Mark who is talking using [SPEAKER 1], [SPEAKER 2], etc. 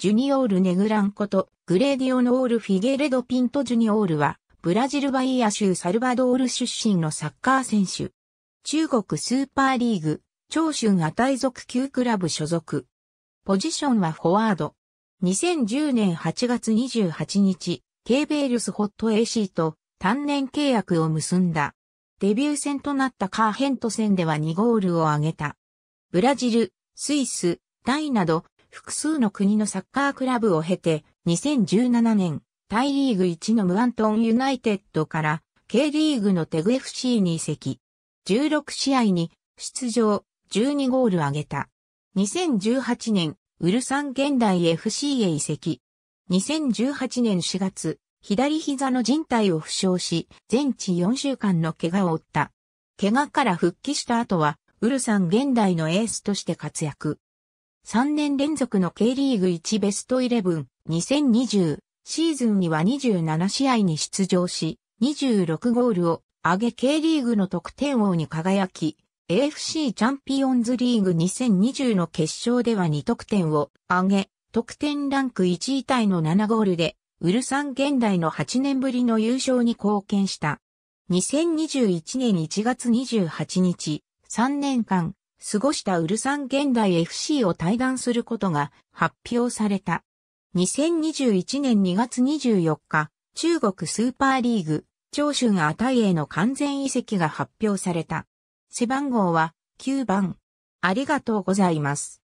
[SPEAKER 1] ジュニオール・ネグランこと、グレーディオノール・フィゲレド・ピント・ジュニオールは、ブラジルバイア州サルバドール出身のサッカー選手。中国スーパーリーグ、長春アタイ族級クラブ所属。ポジションはフォワード。2010年8月28日、ケーベールスホット AC と単年契約を結んだ。デビュー戦となったカーヘント戦では2ゴールを挙げた。ブラジル、スイス、タイなど複数の国のサッカークラブを経て、2017年、タイリーグ1のムアントンユナイテッドから、K リーグのテグ FC に移籍。16試合に出場、12ゴール挙げた。2018年、ウルサン現代 FC へ移籍。2018年4月、左膝の人帯を負傷し、全治4週間の怪我を負った。怪我から復帰した後は、ウルサン現代のエースとして活躍。3年連続の K リーグ1ベストイレブン2020シーズンには27試合に出場し、26ゴールを上げ K リーグの得点王に輝き、AFC チャンピオンズリーグ2020の決勝では2得点を上げ、得点ランク1位タイの7ゴールで、ウルサン現代の8年ぶりの優勝に貢献した。2021年1月28日、3年間、過ごしたウルサン現代 FC を退団することが発表された。2021年2月24日、中国スーパーリーグ、長春アタイへの完全移籍が発表された。背番号は9番。ありがとうございます。